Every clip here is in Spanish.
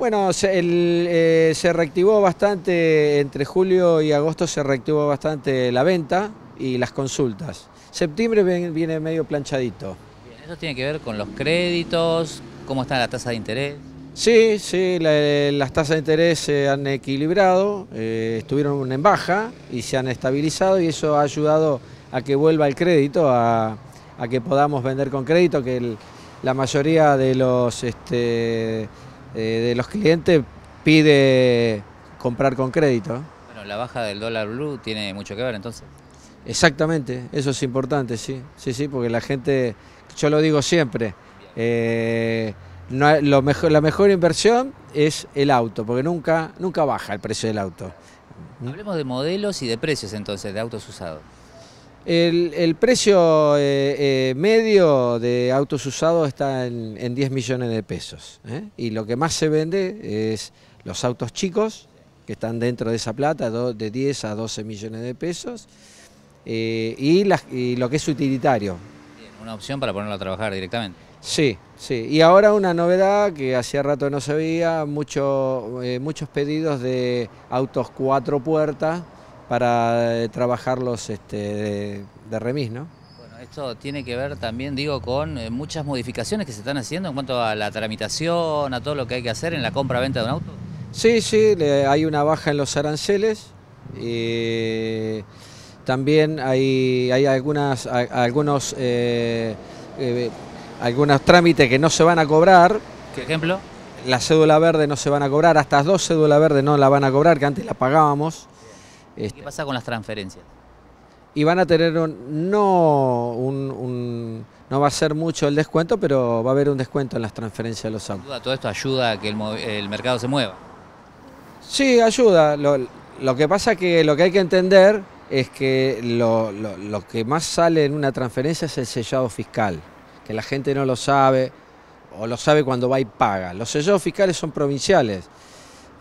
Bueno, eh, se, reactivó bastante, entre julio y agosto se reactivó bastante la venta y las consultas. Septiembre viene, medio planchadito. ¿Eso tiene que ver con los créditos? ¿Cómo está la tasa de interés? Sí, sí, las tasas de interés se han equilibrado, eh, estuvieron en baja y se han estabilizado y eso ha ayudado a que vuelva el crédito, a, que podamos vender con crédito, que la mayoría de los... Este, eh, de los clientes pide comprar con crédito. Bueno, la baja del dólar blue tiene mucho que ver entonces. Exactamente, eso es importante, sí, sí, sí, porque la gente, yo lo digo siempre, eh, lo mejor, la mejor inversión es el auto, porque nunca, nunca baja el precio del auto. Hablemos de modelos y de precios entonces de autos usados. El, precio eh, eh, medio de autos usados está en, 10 millones de pesos. ¿eh? Y lo que más se vende es los autos chicos, que están dentro de esa plata, de 10 a 12 millones de pesos, y, lo que es utilitario. Una opción para ponerlo a trabajar directamente. Sí, sí. Y ahora una novedad que hacía rato no se veía, muchos pedidos de autos cuatro puertas, para eh, trabajarlos este, de, remis, ¿no? Bueno, esto tiene que ver también, digo, con eh, muchas modificaciones que se están haciendo en cuanto a la tramitación, a todo lo que hay que hacer en la compra-venta de un auto. Sí, sí, hay una baja en los aranceles. Y también hay, hay algunas, algunos, eh, algunos trámites que no se van a cobrar. ¿Qué ejemplo? La cédula verde no se van a cobrar, hasta dos cédulas verdes no la van a cobrar, que antes la pagábamos. Este, ¿Qué pasa con las transferencias? Y van a tener, un, no, un, no va a ser mucho el descuento, pero va a haber un descuento en las transferencias de los autos. todo esto ayuda a que el, mercado se mueva. Sí, ayuda. Lo, que pasa que lo que hay que entender es que lo, que más sale en una transferencia es el sellado fiscal, que la gente no lo sabe o lo sabe cuando va y paga. Los sellados fiscales son provinciales.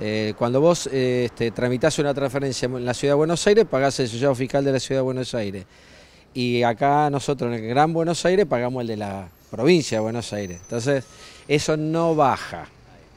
Eh, cuando vos eh, este, tramitas una transferencia en la Ciudad de Buenos Aires, pagás el sellado fiscal de la Ciudad de Buenos Aires. Y acá nosotros en el Gran Buenos Aires pagamos el de la provincia de Buenos Aires. Entonces, eso no baja.